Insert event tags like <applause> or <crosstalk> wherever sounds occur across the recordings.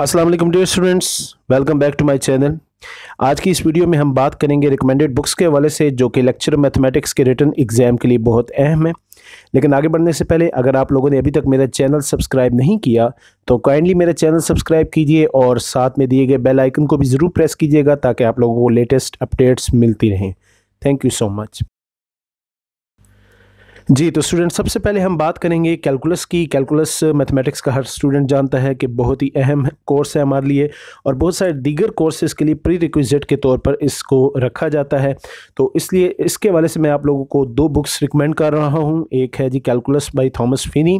Aslam dear students welcome back to my channel आज की इस वीडियो में हम बात करेंगे रिकमेंडेड बुक्स के हवाले से जो कि लेक्चर मैथमेटिक्स के रिटर्न एग्ज़ाम के लिए बहुत अहम है लेकिन आगे बढ़ने से पहले अगर आप लोगों ने अभी तक मेरा चैनल सब्सक्राइब नहीं किया तो काइंडली मेरा चैनल सब्सक्राइब कीजिए और साथ में दिए गए बेल आइकन को भी ज़रूर प्रेस कीजिएगा ताकि आप लोगों को लेटेस्ट अपडेट्स मिलती रहें थैंक यू सो मच जी तो स्टूडेंट सबसे पहले हम बात करेंगे कैलकुलस की कैलकुलस मैथमेटिक्स का हर स्टूडेंट जानता है कि बहुत ही अहम कोर्स है हमारे लिए और बहुत सारे दीगर कोर्सेज़ के लिए प्री रिक्विजिट के तौर पर इसको रखा जाता है तो इसलिए इसके हवाले से मैं आप लोगों को दो बुक्स रिकमेंड कर रहा हूँ एक है जी कैलकुलस बाई थॉमस फिनी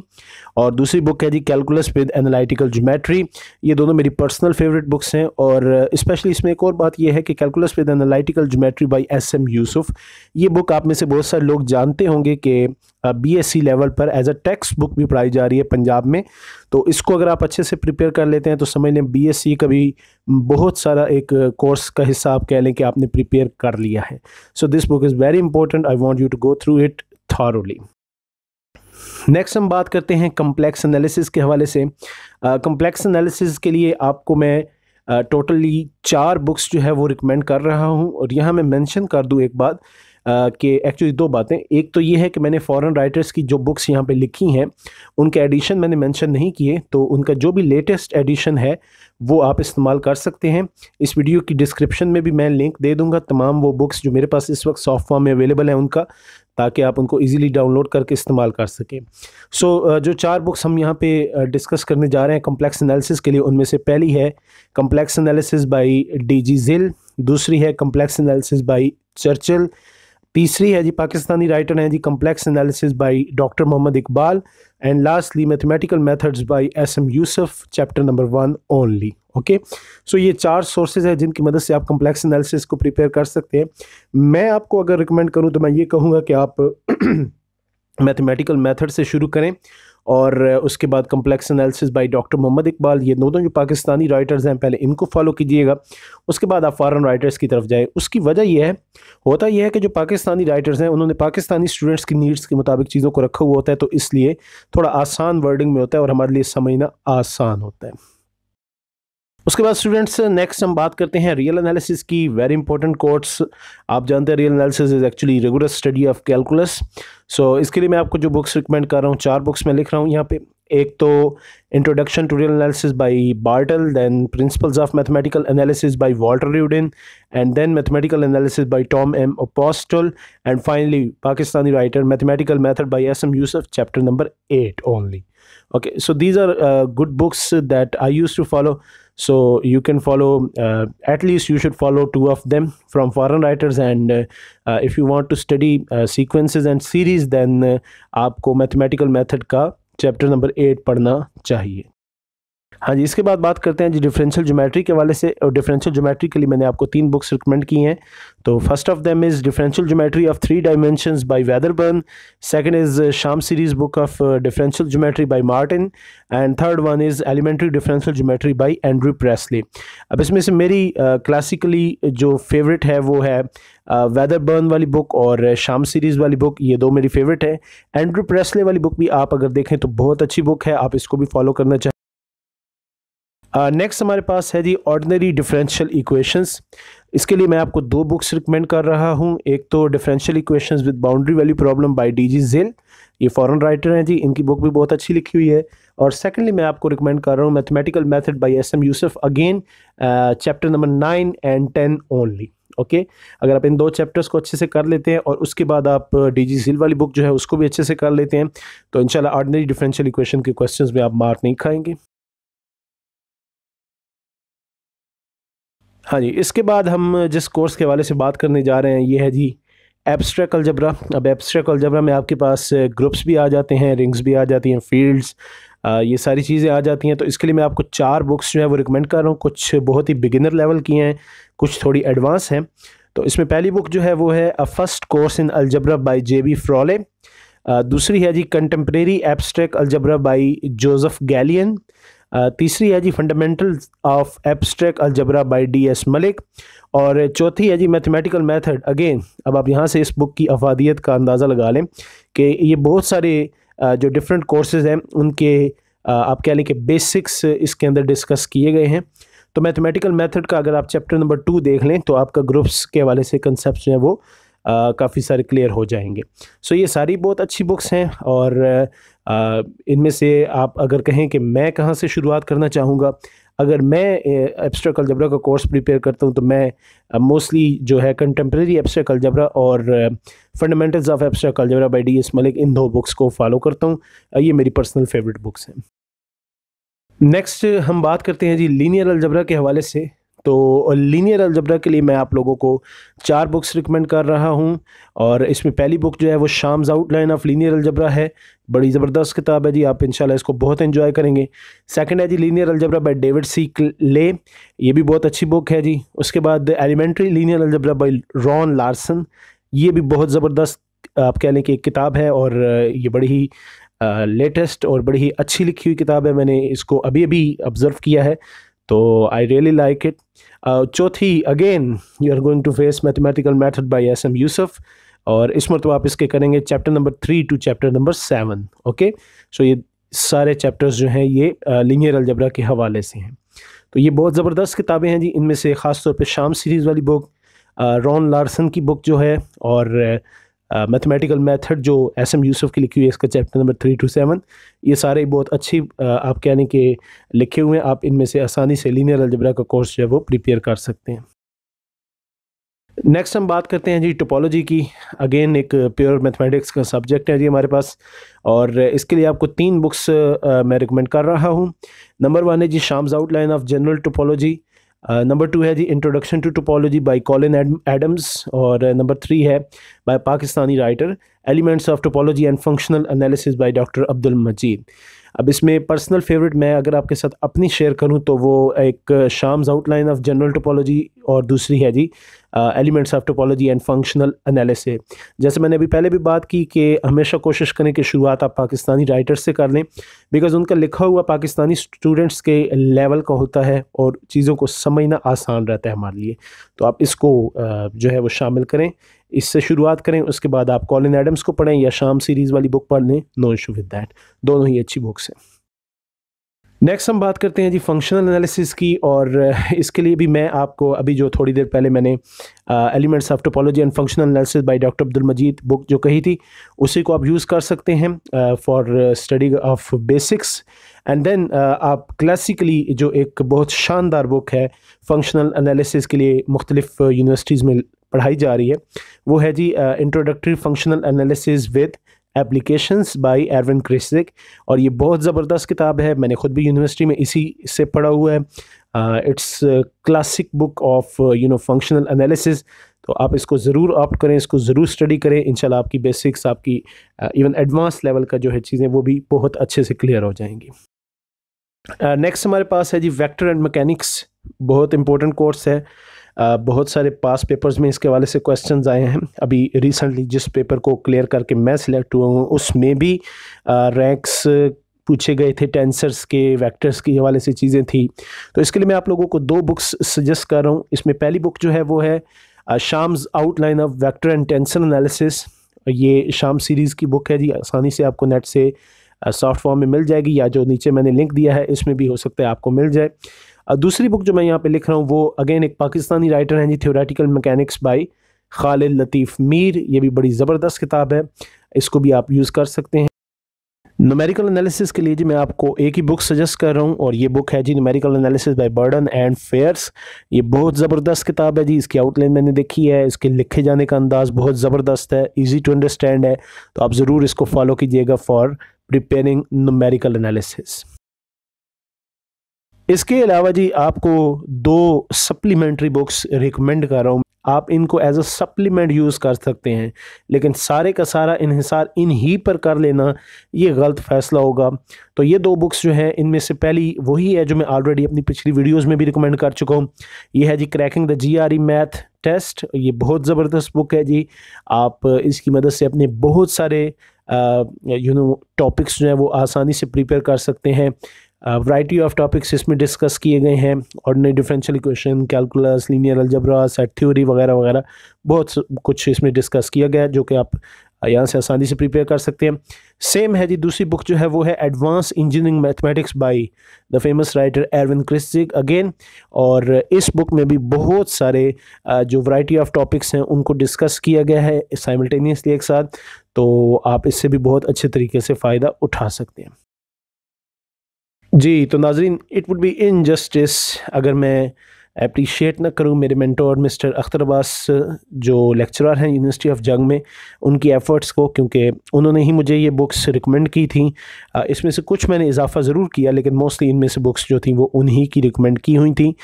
और दूसरी बुक है जी कैलकुलस विद एनालिटिकल जोमेट्री ये दोनों मेरी पर्सनल फेवरेट बुक्स हैं और इस्पेशली इसमें एक और बात यह है कि calculus with analytical geometry by S M Yusuf ये बुक आप में से बहुत सारे लोग जानते होंगे कि बी एस सी लेवल पर एज अ टेक्स्ट बुक भी पढ़ाई जा रही है पंजाब में तो इसको अगर आप अच्छे से प्रिपेयर कर लेते हैं तो समझ लें बी एस सी का भी बहुत सारा एक कोर्स का हिस्सा आप कह लें कि आपने प्रिपेयर कर लिया है so this book is very important I want you to go through it thoroughly next हम बात करते हैं कम्प्लेक्स एनालिसिस के हवाले से कम्प्लेक्स uh, एनालिसिस के लिए आपको मैं टोटली uh, चार बुक्स जो है वो रिकमेंड कर रहा हूँ और यहाँ मैं मेंशन कर दूँ एक बात uh, कि एक्चुअली दो बातें एक तो ये है कि मैंने फॉरेन राइटर्स की जो बुक्स यहाँ पे लिखी हैं उनके एडिशन मैंने मेंशन नहीं किए तो उनका जो भी लेटेस्ट एडिशन है वो आप इस्तेमाल कर सकते हैं इस वीडियो की डिस्क्रिप्शन में भी मैं लिंक दे दूँगा तमाम वो बुक्स जो मेरे पास इस वक्त सॉफ्ट फॉर्म में अवेलेबल हैं उनका ताकि आप उनको ईज़िली डाउनलोड करके इस्तेमाल कर सकें सो so, जो चार बुक्स हम यहाँ पे डिस्कस करने जा रहे हैं कम्प्लेक्स एनालिसिस के लिए उनमें से पहली है complex analysis by D G Zill दूसरी है कम्प्लेक्स एनालिसिस बाई चर्चिल तीसरी है जी पाकिस्तानी राइटर हैं जी complex analysis by doctor Mohammad Iqbal and lastly mathematical methods by S M Yusuf chapter number one only okay so ये चार सोर्सेज हैं जिनकी मदद से आप कम्प्लेक्स एनालिसिस को प्रिपेयर कर सकते हैं मैं आपको अगर रिकमेंड करूँ तो मैं ये कहूँगा कि आप मैथमेटिकल <clears throat> मेथड से शुरू करें और उसके बाद complex analysis by doctor Mohammad Iqbal ये दोनों जो पाकिस्तानी राइटर्स हैं पहले इनको फॉलो कीजिएगा उसके बाद आप फ़ॉरन राइटर्स की तरफ जाए उसकी वजह यह है होता यह है कि जो पाकिस्तानी राइटर्स हैं उन्होंने पाकिस्तानी स्टूडेंट्स की नीड्स के मुताबिक चीज़ों को रखा हुआ होता है तो इसलिए थोड़ा आसान वर्डिंग में होता है और हमारे लिए समझना आसान होता है उसके बाद स्टूडेंट्स नेक्स्ट हम बात करते हैं रियल एनालिसिस की वेरी इंपॉर्टेंट कोर्ट्स आप जानते हैं real analysis is actually regular study of calculus so इसके लिए मैं आपको जो बुक्स रिकमेंड कर रहा हूँ चार बुक्स मैं लिख रहा हूँ यहाँ पे एक तो introduction to real analysis by Bartle then principles of mathematical analysis by Walter Rudin and then mathematical analysis by Tom M Apostol and finally Pakistani writer mathematical method by S M Yusuf chapter number eight only okay so these are uh, good books that i used to follow so you can follow uh, at least you should follow two of them from foreign writers and uh, uh if you want to study uh, sequences and series then uh, आपको mathematical method का chapter number 8 पढ़ना चाहिए हाँ जी इसके बाद बात करते हैं जी डिफरेंशियल ज्योमेट्री के वाले से और डिफरेंशियल ज्योमेट्री के लिए मैंने आपको तीन बुक्स रिकमेंड की हैं तो first of them is differential geometry of three dimensions by Weatherburn second is Schaum series book of differential geometry by Martin and third one is elementary differential geometry by Andrew Pressley अब इसमें से मेरी classically uh, जो favourite है वो है weather uh, burn वाली book और शाम uh, सीरीज़ वाली बुक ये दो मेरी फेवरेट है एंड्रू प्रेसले वाली बुक भी आप अगर देखें तो बहुत अच्छी बुक है आप इसको भी फॉलो करना चाहें नेक्स्ट uh, हमारे पास है जी ऑर्डनरी डिफरेंशियल इक्वेशंस इसके लिए मैं आपको दो बुक्स रिकमेंड कर रहा हूँ एक तो differential equations with boundary value problem by D G Zill ये फॉरेन राइटर हैं जी इनकी बुक भी बहुत अच्छी लिखी हुई है और सेकंडली मैं आपको रिकमेंड कर रहा हूँ mathematical method by S M Yusuf again chapter number nine and ten only okay okay? अगर आप इन दो चैप्टर्स को अच्छे से कर लेते हैं और उसके बाद आप डी uh, जी वाली बुक जो है उसको भी अच्छे से कर लेते हैं तो इंशाल्लाह ऑर्डनरी डिफरेंशियल इक्वेशन के क्वेश्चंस में आप मार नहीं खाएंगे हाँ जी इसके बाद हम जिस कोर्स के हवाले से बात करने जा रहे हैं ये है जी एब्स्ट्रैक्ट अलजबरा अब एब्स्ट्रैक्ट अलजबरा में आपके पास ग्रुप्स भी आ जाते हैं रिंग्स भी आ जाती हैं फील्ड्स ये सारी चीज़ें आ जाती हैं तो इसके लिए मैं आपको चार बुक्स जो है वो रिकमेंड कर रहा हूँ कुछ बहुत ही बिगिनर लेवल की हैं कुछ थोड़ी एडवांस हैं तो इसमें पहली बुक जो है वो है a first course in algebra by J B Fraleigh दूसरी है जी contemporary abstract algebra by Joseph Gallian तीसरी है जी fundamentals of abstract algebra by D S Malik और चौथी है जी मैथमेटिकल मेथड अगेन अब आप यहाँ से इस बुक की अफादियत का अंदाज़ा लगा लें कि ये बहुत सारे जो डिफरेंट कोर्सेज हैं उनके आप कह लें कि बेसिक्स इसके अंदर डिस्कस किए गए हैं तो मैथमेटिकल मेथड का अगर आप चैप्टर नंबर टू देख लें तो आपका ग्रुप्स के हवाले से कंसेप्ट हैं वो काफ़ी सारे क्लियर हो जाएंगे सो so, ये सारी बहुत अच्छी बुक्स हैं और इनमें से आप अगर कहें कि मैं कहाँ से शुरुआत करना चाहूँगा अगर मैं एप्स्ट्रा अलजबरा का कोर्स प्रिपेयर करता हूँ तो मैं मोस्टली जो है कंटेम्प्रेरी एब्स्ट्रैक्ट अलजबरा और fundamentals of abstract algebra by D S Malik इन दो बुक्स को फॉलो करता हूँ ये मेरी पर्सनल फेवरेट बुक्स हैं नेक्स्ट हम बात करते हैं जी लीनियर अलजबरा के हवाले से तो लीनियर अलजबरा के लिए मैं आप लोगों को चार बुक्स रिकमेंड कर रहा हूँ और इसमें पहली बुक जो है वो Schaum's outline of linear algebra है बड़ी ज़बरदस्त किताब है जी आप इंशाल्लाह इसको बहुत इन्जॉय करेंगे सेकंड है जी linear algebra by David C Lay ये भी बहुत अच्छी बुक है जी उसके बाद elementary linear algebra by Ron Larson ये भी बहुत ज़बरदस्त आप कह लें कि एक किताब है और ये बड़ी ही लेटेस्ट और बड़ी ही अच्छी लिखी हुई किताब है मैंने इसको अभी अभी ऑब्ज़र्व किया है तो आई रियली लाइक इट चौथी again you are going to face mathematical method by S M Yusuf और इस मरतबा आप इसके करेंगे chapter number three to chapter number seven okay so ये सारे चैप्टर्स जो हैं ये लिनियर uh, अलजबरा के हवाले से हैं तो ये बहुत ज़बरदस्त किताबें हैं जी इनमें से ख़ास तौर पर शाम सीरीज़ वाली बुक रॉन लार्सन की बुक जो है और मैथमेटिकल मेथड जो एस एम यूसुफ की लिखी हुई है इसका chapter number three to seven ये सारे बहुत अच्छी uh, आप कहने के लिखे हुए हैं आप इनमें से आसानी से लीनियर अलजबरा का कोर्स जो है वो प्रिपेयर कर सकते हैं नेक्स्ट हम बात करते हैं जी टोपोलॉजी की अगेन एक प्योर मैथमेटिक्स का सब्जेक्ट है जी हमारे पास और इसके लिए आपको तीन बुक्स मैं रिकमेंड कर रहा हूँ नंबर वन है जी Schaum's outline of general topology number uh, two है जी introduction to topology by Colin Adams और नंबर uh, थ्री है by Pakistani writer elements of topology and functional analysis by doctor Abdul Majeed अब इसमें पर्सनल फेवरेट मैं अगर आपके साथ अपनी शेयर करूं तो वो एक Schaum's outline of general topology और दूसरी है जी elements of topology and functional analysis जैसे मैंने अभी पहले भी बात की कि हमेशा कोशिश करें कि शुरुआत आप पाकिस्तानी राइटर्स से कर लें बिकॉज उनका लिखा हुआ पाकिस्तानी स्टूडेंट्स के लेवल का होता है और चीज़ों को समझना आसान रहता है हमारे लिए तो आप इसको जो है वो शामिल करें इससे शुरुआत करें उसके बाद आप कॉलिन एडम्स को पढ़ें या शाम सीरीज़ वाली बुक पढ़ लें नो इशू विद दैट दोनों ही अच्छी बुक्स हैं नेक्स्ट हम बात करते हैं जी फंक्शनल एनालिसिस की और इसके लिए भी मैं आपको अभी जो थोड़ी देर पहले मैंने elements of topology and functional analysis by doctor Abdul Majeed book जो कही थी उसी को आप यूज़ कर सकते हैं for study of basics and then आप क्लासिकली जो एक बहुत शानदार बुक है फंक्शनल एनालिसिस के लिए मुख्तलिफ यूनिवर्सिटीज़ में पढ़ाई जा रही है वो है जी introductory functional analysis with applications by Erwin Kreyszig और ये बहुत ज़बरदस्त किताब है मैंने खुद भी यूनिवर्सिटी में इसी से पढ़ा हुआ है it's classic book of you know functional analysis तो आप इसको ज़रूर ऑप्ट करें इसको ज़रूर स्टडी करें इंशाल्लाह आपकी बेसिक्स आपकी इवन एडवांस लेवल का जो है चीज़ें वो भी बहुत अच्छे से क्लियर हो जाएंगी नेक्स्ट uh, हमारे पास है जी वेक्टर एंड मैकेनिक्स बहुत इंपॉर्टेंट कोर्स है बहुत सारे पास पेपर्स में इसके हवाले से क्वेश्चन आए हैं अभी रिसेंटली जिस पेपर को क्लियर करके मैं सिलेक्ट हुआ हूँ उसमें भी रैंक्स पूछे गए थे टेंसर्स के वेक्टर्स के हवाले से चीज़ें थी तो इसके लिए मैं आप लोगों को दो बुक्स सजेस्ट कर रहा हूँ इसमें पहली बुक जो है वो है Schaum's outline of vector and tensor analysis ये शाम सीरीज़ की बुक है जी आसानी से आपको नेट से सॉफ्ट फॉर्म में मिल जाएगी या जो नीचे मैंने लिंक दिया है इसमें भी हो सकता है आपको मिल जाए दूसरी बुक जो मैं यहाँ पे लिख रहा हूँ वो अगेन एक पाकिस्तानी राइटर हैं जी theoretical mechanics by Khalid Latif Mir ये भी बड़ी ज़बरदस्त किताब है इसको भी आप यूज़ कर सकते हैं नोमेरिकल एनालिसिस के लिए जी मैं आपको एक ही बुक सजेस्ट कर रहा हूँ और ये बुक है जी numerical analysis by Burden and Faires ये बहुत ज़बरदस्त किताब है जी इसकी आउटलाइन मैंने देखी है इसके लिखे जाने का अंदाज़ बहुत ज़बरदस्त है इजी टू अंडरस्टैंड है तो आप ज़रूर इसको फॉलो कीजिएगा फॉर प्रिपेयरिंग नोमेरिकल एनालिसिस इसके अलावा जी आपको दो सप्लीमेंट्री बुक्स रिकमेंड कर रहा हूँ आप इनको एज अ सप्लीमेंट यूज़ कर सकते हैं लेकिन सारे का सारा इहिसार ही पर कर लेना ये गलत फ़ैसला होगा तो ये दो बुक्स जो हैं इनमें से पहली वही है जो मैं ऑलरेडी अपनी पिछली वीडियोस में भी रिकमेंड कर चुका हूँ ये है जी cracking the GRE math test ये बहुत ज़बरदस्त बुक है जी आप इसकी मदद से अपने बहुत सारे यू नो टॉपिक्स जो हैं वो आसानी से प्रिपेयर कर सकते हैं वैरायटी ऑफ टॉपिक्स इसमें डिस्कस किए गए हैं ordinary differential equation calculus linear algebra set theory वगैरह वगैरह बहुत कुछ इसमें डिस्कस किया गया है जो कि आप यहाँ से आसानी से प्रिपेयर कर सकते हैं सेम है जी दूसरी बुक जो है वो है advance engineering mathematics by the famous writer Erwin Kreyszig again और इस बुक में भी बहुत सारे जो वैरायटी ऑफ टॉपिक्स हैं उनको डिस्कस किया गया है साइमल्टेनियसली एक साथ तो आप इससे भी बहुत अच्छे तरीके से फ़ायदा उठा सकते हैं जी तो नाजरीन it would be injustice अगर मैं अप्रीशिएट ना करूँ मेरे मेंटोर मिस्टर अख्तर अब्बास जो लेक्चरर हैं यूनिवर्सिटी ऑफ जंग में उनकी एफ़र्ट्स को क्योंकि उन्होंने ही मुझे ये बुक्स रिकमेंड की थी इसमें से कुछ मैंने इजाफ़ा ज़रूर किया लेकिन मोस्टली इनमें से बुक्स जो थी वो उन्हीं की रिकमेंड की हुई थी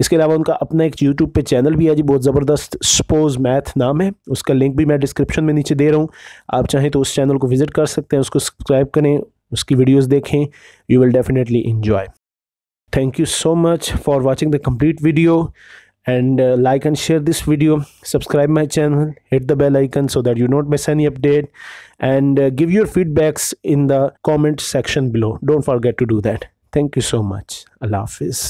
इसके अलावा उनका अपना एक यूट्यूब पे चैनल भी है जी बहुत ज़बरदस्त स्पोज मैथ नाम है उसका लिंक भी मैं डिस्क्रिप्शन में नीचे दे रहा हूँ आप चाहें तो उस चैनल को विज़िट कर सकते हैं उसको सब्सक्राइब करें उसकी वीडियोस देखें You will definitely enjoy. Thank you so much for watching the complete video. and uh, like and share this video subscribe my channel hit the bell icon so that you don't miss any update and uh, give your feedbacks in the comment section below don't forget to do that thank you so much allah hafiz